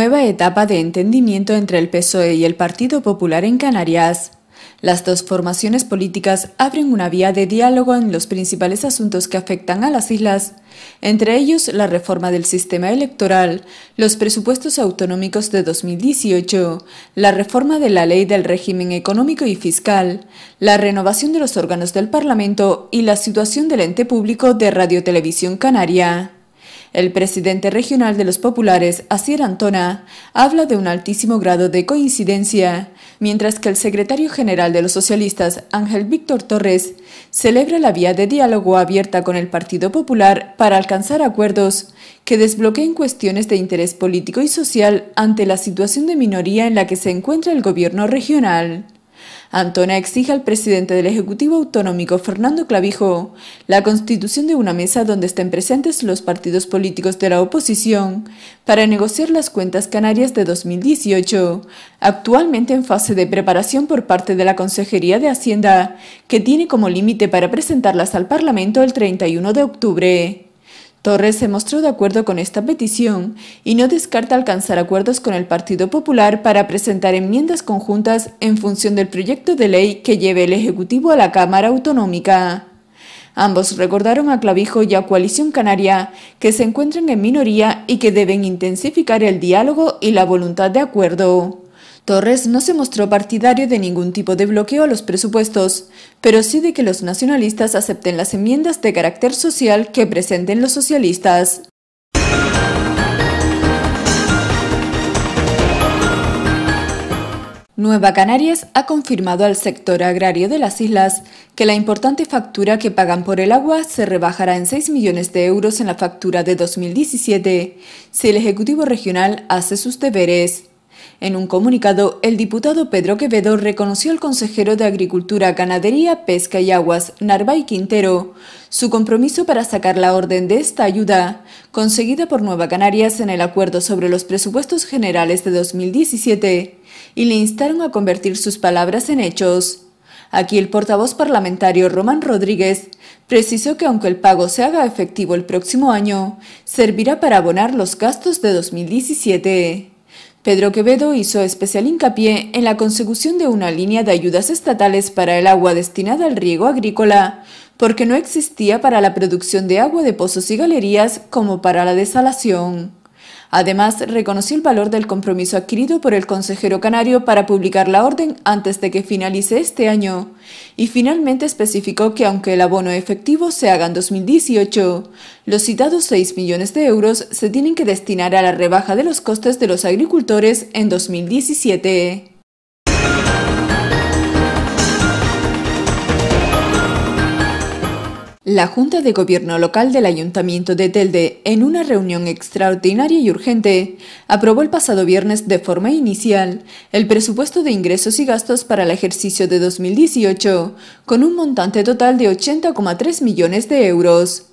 nueva etapa de entendimiento entre el PSOE y el Partido Popular en Canarias. Las dos formaciones políticas abren una vía de diálogo en los principales asuntos que afectan a las islas, entre ellos la reforma del sistema electoral, los presupuestos autonómicos de 2018, la reforma de la ley del régimen económico y fiscal, la renovación de los órganos del Parlamento y la situación del ente público de Radiotelevisión Canaria. El presidente regional de los populares, Asier Antona, habla de un altísimo grado de coincidencia, mientras que el secretario general de los socialistas, Ángel Víctor Torres, celebra la vía de diálogo abierta con el Partido Popular para alcanzar acuerdos que desbloqueen cuestiones de interés político y social ante la situación de minoría en la que se encuentra el gobierno regional. Antona exige al presidente del Ejecutivo Autonómico, Fernando Clavijo, la constitución de una mesa donde estén presentes los partidos políticos de la oposición para negociar las cuentas canarias de 2018, actualmente en fase de preparación por parte de la Consejería de Hacienda, que tiene como límite para presentarlas al Parlamento el 31 de octubre. Torres se mostró de acuerdo con esta petición y no descarta alcanzar acuerdos con el Partido Popular para presentar enmiendas conjuntas en función del proyecto de ley que lleve el Ejecutivo a la Cámara Autonómica. Ambos recordaron a Clavijo y a Coalición Canaria que se encuentran en minoría y que deben intensificar el diálogo y la voluntad de acuerdo. Torres no se mostró partidario de ningún tipo de bloqueo a los presupuestos, pero sí de que los nacionalistas acepten las enmiendas de carácter social que presenten los socialistas. Nueva Canarias ha confirmado al sector agrario de las islas que la importante factura que pagan por el agua se rebajará en 6 millones de euros en la factura de 2017 si el Ejecutivo Regional hace sus deberes. En un comunicado, el diputado Pedro Quevedo reconoció al consejero de Agricultura, Ganadería, Pesca y Aguas, Narvay Quintero, su compromiso para sacar la orden de esta ayuda, conseguida por Nueva Canarias en el acuerdo sobre los presupuestos generales de 2017, y le instaron a convertir sus palabras en hechos. Aquí el portavoz parlamentario Román Rodríguez precisó que aunque el pago se haga efectivo el próximo año, servirá para abonar los gastos de 2017. Pedro Quevedo hizo especial hincapié en la consecución de una línea de ayudas estatales para el agua destinada al riego agrícola, porque no existía para la producción de agua de pozos y galerías como para la desalación. Además, reconoció el valor del compromiso adquirido por el consejero canario para publicar la orden antes de que finalice este año. Y finalmente especificó que aunque el abono efectivo se haga en 2018, los citados 6 millones de euros se tienen que destinar a la rebaja de los costes de los agricultores en 2017. La Junta de Gobierno Local del Ayuntamiento de Telde, en una reunión extraordinaria y urgente, aprobó el pasado viernes de forma inicial el presupuesto de ingresos y gastos para el ejercicio de 2018, con un montante total de 80,3 millones de euros.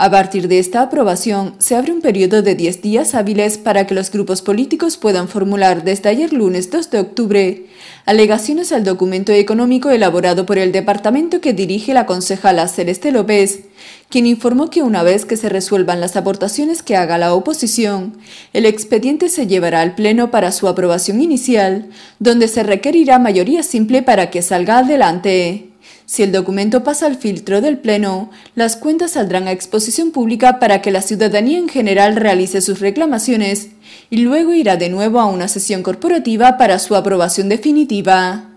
A partir de esta aprobación, se abre un periodo de 10 días hábiles para que los grupos políticos puedan formular desde ayer lunes 2 de octubre alegaciones al documento económico elaborado por el departamento que dirige la concejala Celeste López, quien informó que una vez que se resuelvan las aportaciones que haga la oposición, el expediente se llevará al Pleno para su aprobación inicial, donde se requerirá mayoría simple para que salga adelante. Si el documento pasa al filtro del Pleno, las cuentas saldrán a exposición pública para que la ciudadanía en general realice sus reclamaciones y luego irá de nuevo a una sesión corporativa para su aprobación definitiva.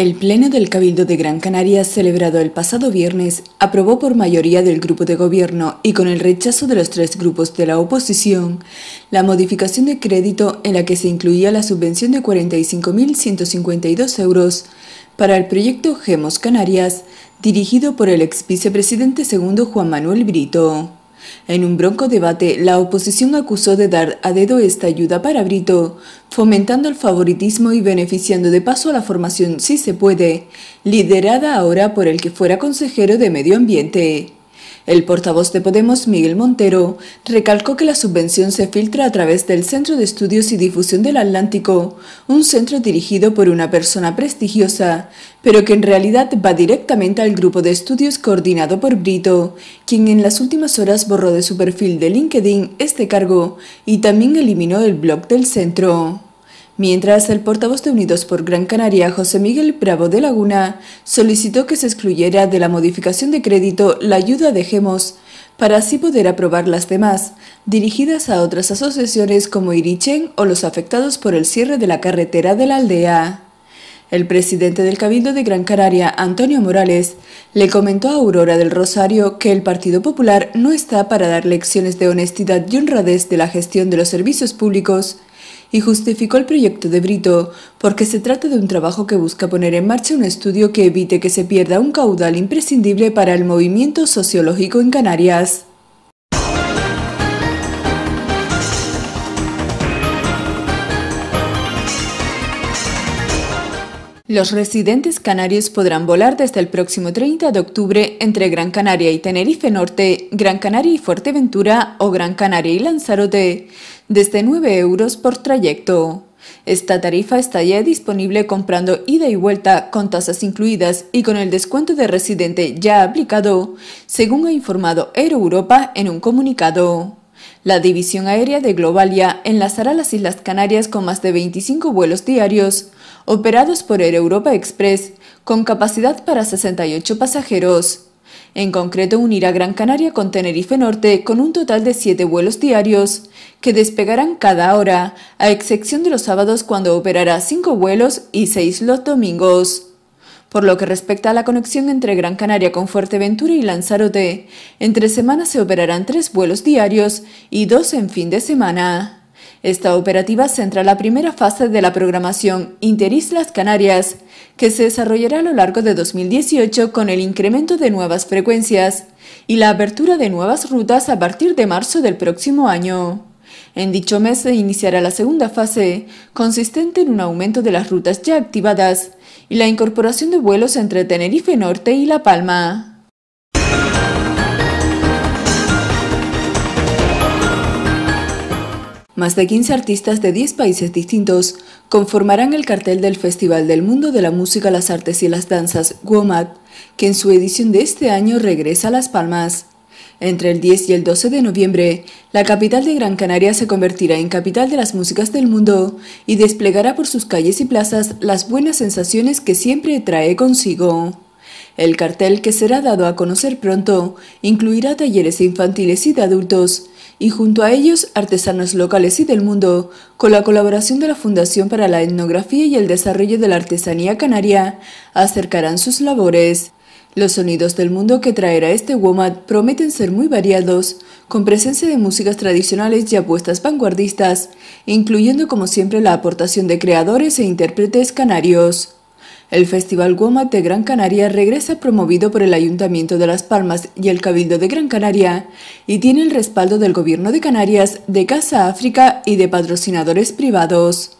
El Pleno del Cabildo de Gran Canaria, celebrado el pasado viernes, aprobó por mayoría del Grupo de Gobierno y con el rechazo de los tres grupos de la oposición la modificación de crédito en la que se incluía la subvención de 45.152 euros para el proyecto GEMOS Canarias, dirigido por el ex vicepresidente segundo Juan Manuel Brito. En un bronco debate, la oposición acusó de dar a dedo esta ayuda para Brito, fomentando el favoritismo y beneficiando de paso a la formación Si Se Puede, liderada ahora por el que fuera consejero de Medio Ambiente. El portavoz de Podemos, Miguel Montero, recalcó que la subvención se filtra a través del Centro de Estudios y Difusión del Atlántico, un centro dirigido por una persona prestigiosa, pero que en realidad va directamente al grupo de estudios coordinado por Brito, quien en las últimas horas borró de su perfil de LinkedIn este cargo y también eliminó el blog del centro. Mientras, el portavoz de Unidos por Gran Canaria, José Miguel Bravo de Laguna, solicitó que se excluyera de la modificación de crédito la ayuda de GEMOS, para así poder aprobar las demás, dirigidas a otras asociaciones como Irichen o los afectados por el cierre de la carretera de la aldea. El presidente del Cabildo de Gran Canaria, Antonio Morales, le comentó a Aurora del Rosario que el Partido Popular no está para dar lecciones de honestidad y honradez de la gestión de los servicios públicos y justificó el proyecto de Brito porque se trata de un trabajo que busca poner en marcha un estudio que evite que se pierda un caudal imprescindible para el movimiento sociológico en Canarias. Los residentes canarios podrán volar desde el próximo 30 de octubre entre Gran Canaria y Tenerife Norte, Gran Canaria y Fuerteventura o Gran Canaria y Lanzarote, desde 9 euros por trayecto. Esta tarifa está ya disponible comprando ida y vuelta con tasas incluidas y con el descuento de residente ya aplicado, según ha informado Aero Europa en un comunicado. La división aérea de Globalia enlazará las Islas Canarias con más de 25 vuelos diarios, operados por Air Europa Express, con capacidad para 68 pasajeros. En concreto, unirá Gran Canaria con Tenerife Norte con un total de 7 vuelos diarios, que despegarán cada hora, a excepción de los sábados cuando operará cinco vuelos y seis los domingos. Por lo que respecta a la conexión entre Gran Canaria con Fuerteventura y Lanzarote, entre semanas se operarán tres vuelos diarios y dos en fin de semana. Esta operativa centra la primera fase de la programación Interislas Canarias, que se desarrollará a lo largo de 2018 con el incremento de nuevas frecuencias y la apertura de nuevas rutas a partir de marzo del próximo año. En dicho mes se iniciará la segunda fase, consistente en un aumento de las rutas ya activadas y la incorporación de vuelos entre Tenerife Norte y La Palma. Más de 15 artistas de 10 países distintos conformarán el cartel del Festival del Mundo de la Música, las Artes y las Danzas WOMAD, que en su edición de este año regresa a Las Palmas. Entre el 10 y el 12 de noviembre, la capital de Gran Canaria se convertirá en capital de las músicas del mundo y desplegará por sus calles y plazas las buenas sensaciones que siempre trae consigo. El cartel que será dado a conocer pronto incluirá talleres infantiles y de adultos, y junto a ellos artesanos locales y del mundo, con la colaboración de la Fundación para la Etnografía y el Desarrollo de la Artesanía Canaria, acercarán sus labores. Los sonidos del mundo que traerá este WOMAD prometen ser muy variados, con presencia de músicas tradicionales y apuestas vanguardistas, incluyendo como siempre la aportación de creadores e intérpretes canarios. El Festival Womat de Gran Canaria regresa promovido por el Ayuntamiento de Las Palmas y el Cabildo de Gran Canaria y tiene el respaldo del Gobierno de Canarias, de Casa África y de patrocinadores privados.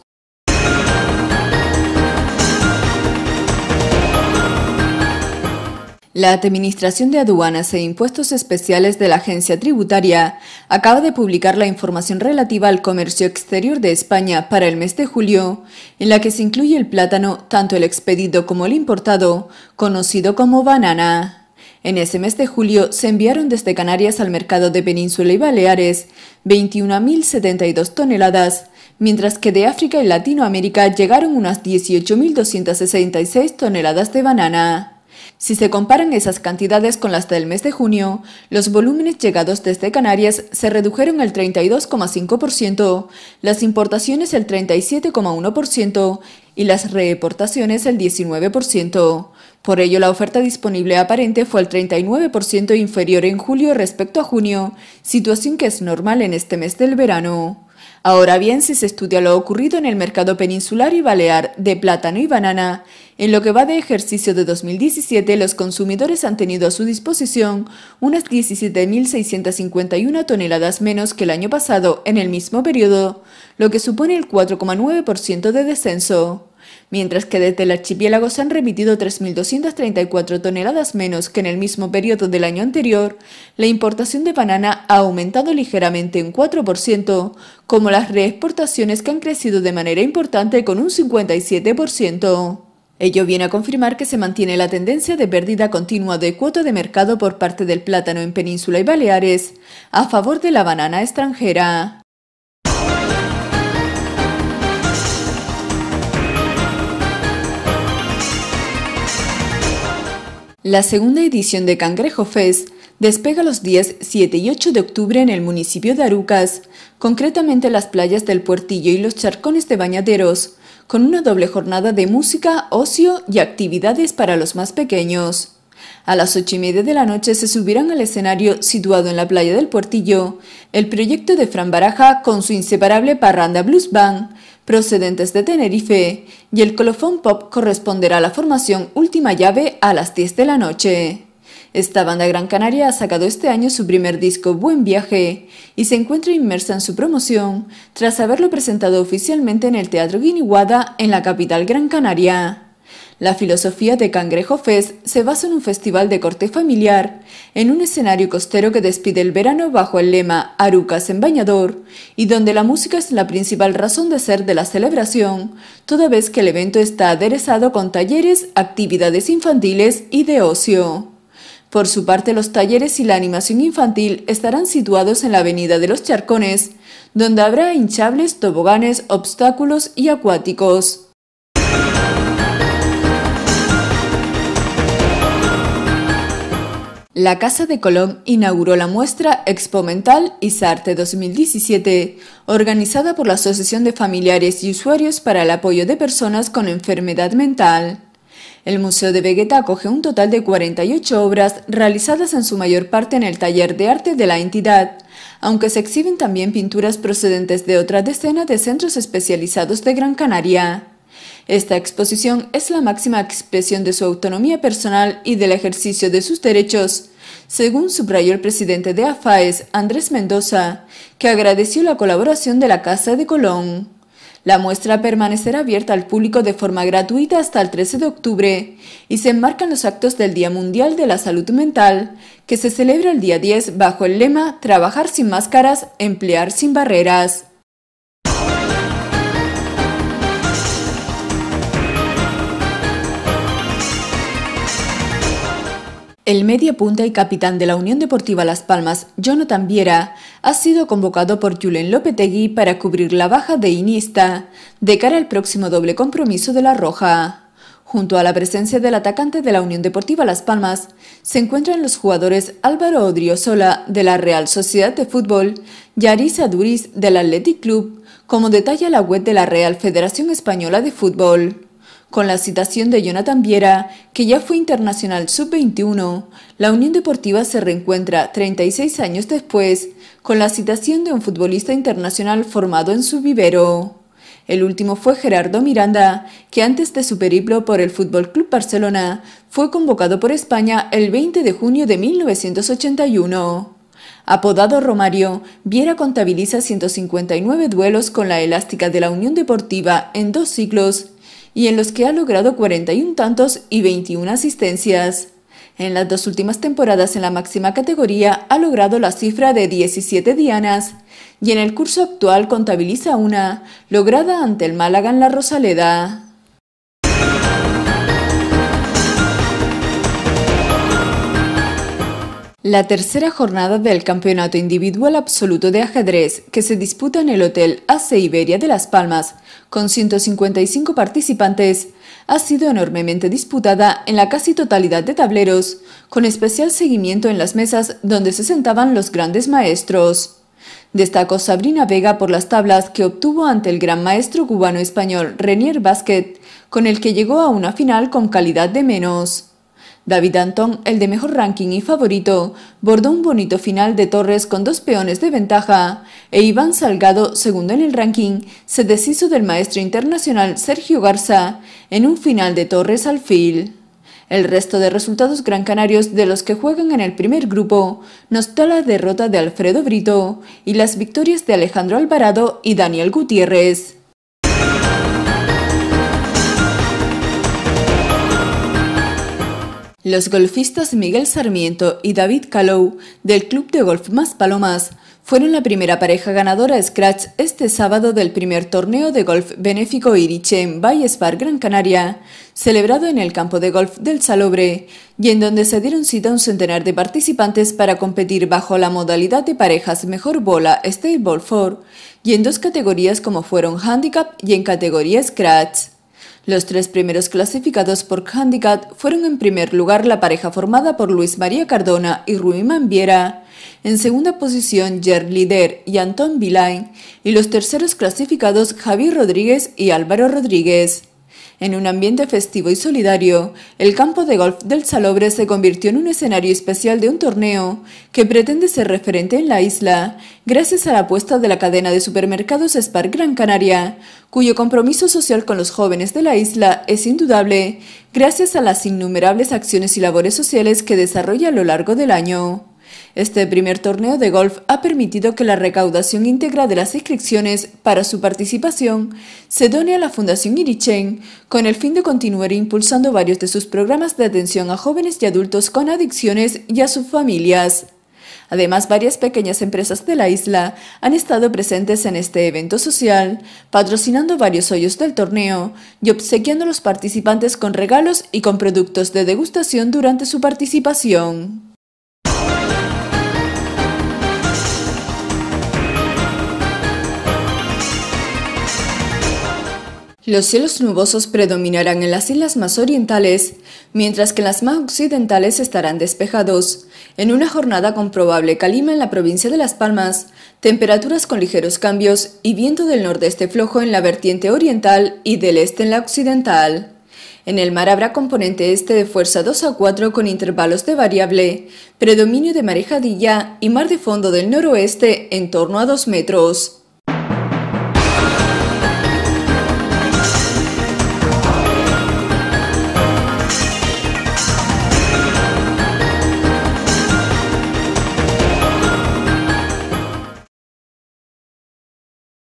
La Administración de Aduanas e Impuestos Especiales de la Agencia Tributaria acaba de publicar la información relativa al comercio exterior de España para el mes de julio, en la que se incluye el plátano, tanto el expedido como el importado, conocido como banana. En ese mes de julio se enviaron desde Canarias al mercado de Península y Baleares 21.072 toneladas, mientras que de África y Latinoamérica llegaron unas 18.266 toneladas de banana. Si se comparan esas cantidades con las del mes de junio, los volúmenes llegados desde Canarias se redujeron el 32,5%, las importaciones el 37,1% y las reexportaciones el 19%. Por ello, la oferta disponible aparente fue el 39% inferior en julio respecto a junio, situación que es normal en este mes del verano. Ahora bien, si se estudia lo ocurrido en el mercado peninsular y balear de plátano y banana, en lo que va de ejercicio de 2017, los consumidores han tenido a su disposición unas 17.651 toneladas menos que el año pasado en el mismo periodo, lo que supone el 4,9% de descenso mientras que desde el archipiélago se han remitido 3.234 toneladas menos que en el mismo periodo del año anterior, la importación de banana ha aumentado ligeramente en 4%, como las reexportaciones que han crecido de manera importante con un 57%. Ello viene a confirmar que se mantiene la tendencia de pérdida continua de cuota de mercado por parte del plátano en Península y Baleares a favor de la banana extranjera. La segunda edición de Cangrejo Fest despega los días 7 y 8 de octubre en el municipio de Arucas, concretamente las playas del Puertillo y los charcones de Bañaderos, con una doble jornada de música, ocio y actividades para los más pequeños. A las ocho y media de la noche se subirán al escenario situado en la playa del Portillo. el proyecto de Fran Baraja con su inseparable Parranda Blues Band, procedentes de Tenerife, y el colofón pop corresponderá a la formación Última Llave a las diez de la noche. Esta banda gran canaria ha sacado este año su primer disco Buen Viaje y se encuentra inmersa en su promoción tras haberlo presentado oficialmente en el Teatro Guiniguada en la capital gran canaria. La filosofía de Cangrejo Fest se basa en un festival de corte familiar, en un escenario costero que despide el verano bajo el lema Arucas en bañador, y donde la música es la principal razón de ser de la celebración, toda vez que el evento está aderezado con talleres, actividades infantiles y de ocio. Por su parte, los talleres y la animación infantil estarán situados en la Avenida de los Charcones, donde habrá hinchables, toboganes, obstáculos y acuáticos. La Casa de Colón inauguró la muestra Mental y Sarte 2017, organizada por la Asociación de Familiares y Usuarios para el Apoyo de Personas con Enfermedad Mental. El Museo de Vegeta acoge un total de 48 obras realizadas en su mayor parte en el taller de arte de la entidad, aunque se exhiben también pinturas procedentes de otra decena de centros especializados de Gran Canaria. Esta exposición es la máxima expresión de su autonomía personal y del ejercicio de sus derechos, según subrayó el presidente de AFAES, Andrés Mendoza, que agradeció la colaboración de la Casa de Colón. La muestra permanecerá abierta al público de forma gratuita hasta el 13 de octubre y se enmarcan los actos del Día Mundial de la Salud Mental, que se celebra el día 10 bajo el lema Trabajar sin máscaras, emplear sin barreras. El punta y capitán de la Unión Deportiva Las Palmas, Jonathan Viera, ha sido convocado por Julen Lopetegui para cubrir la baja de Inista, de cara al próximo doble compromiso de La Roja. Junto a la presencia del atacante de la Unión Deportiva Las Palmas, se encuentran los jugadores Álvaro Odriozola de la Real Sociedad de Fútbol y Arisa Duris del Athletic Club, como detalla la web de la Real Federación Española de Fútbol. Con la citación de Jonathan Viera, que ya fue internacional sub-21, la Unión Deportiva se reencuentra 36 años después con la citación de un futbolista internacional formado en su vivero. El último fue Gerardo Miranda, que antes de su periplo por el Fútbol Club Barcelona fue convocado por España el 20 de junio de 1981. Apodado Romario, Viera contabiliza 159 duelos con la elástica de la Unión Deportiva en dos ciclos y en los que ha logrado 41 tantos y 21 asistencias. En las dos últimas temporadas en la máxima categoría ha logrado la cifra de 17 dianas y en el curso actual contabiliza una, lograda ante el Málaga en la Rosaleda. La tercera jornada del Campeonato Individual Absoluto de Ajedrez, que se disputa en el Hotel AC Iberia de Las Palmas, con 155 participantes, ha sido enormemente disputada en la casi totalidad de tableros, con especial seguimiento en las mesas donde se sentaban los grandes maestros. Destacó Sabrina Vega por las tablas que obtuvo ante el gran maestro cubano-español Renier Basquet, con el que llegó a una final con calidad de menos. David Antón, el de mejor ranking y favorito, bordó un bonito final de Torres con dos peones de ventaja, e Iván Salgado, segundo en el ranking, se deshizo del maestro internacional Sergio Garza en un final de Torres alfil. El resto de resultados gran canarios de los que juegan en el primer grupo nos da la derrota de Alfredo Brito y las victorias de Alejandro Alvarado y Daniel Gutiérrez. Los golfistas Miguel Sarmiento y David Calou, del Club de Golf Más Palomas, fueron la primera pareja ganadora Scratch este sábado del primer torneo de golf benéfico Iriche en Vallespar, Gran Canaria, celebrado en el campo de golf del Salobre, y en donde se dieron cita a un centenar de participantes para competir bajo la modalidad de parejas mejor bola State Ball 4, y en dos categorías como fueron Handicap y en categoría Scratch. Los tres primeros clasificados por handicap fueron en primer lugar la pareja formada por Luis María Cardona y Rui Manviera, en segunda posición Jer Lider y Antón Vilain, y los terceros clasificados Javi Rodríguez y Álvaro Rodríguez. En un ambiente festivo y solidario, el campo de golf del Salobre se convirtió en un escenario especial de un torneo que pretende ser referente en la isla, gracias a la apuesta de la cadena de supermercados Spar Gran Canaria, cuyo compromiso social con los jóvenes de la isla es indudable, gracias a las innumerables acciones y labores sociales que desarrolla a lo largo del año. Este primer torneo de golf ha permitido que la recaudación íntegra de las inscripciones para su participación se done a la Fundación Irichen con el fin de continuar impulsando varios de sus programas de atención a jóvenes y adultos con adicciones y a sus familias. Además, varias pequeñas empresas de la isla han estado presentes en este evento social, patrocinando varios hoyos del torneo y obsequiando a los participantes con regalos y con productos de degustación durante su participación. Los cielos nubosos predominarán en las islas más orientales, mientras que en las más occidentales estarán despejados. En una jornada con probable calima en la provincia de Las Palmas, temperaturas con ligeros cambios y viento del nordeste flojo en la vertiente oriental y del este en la occidental. En el mar habrá componente este de fuerza 2 a 4 con intervalos de variable, predominio de marejadilla y mar de fondo del noroeste en torno a 2 metros.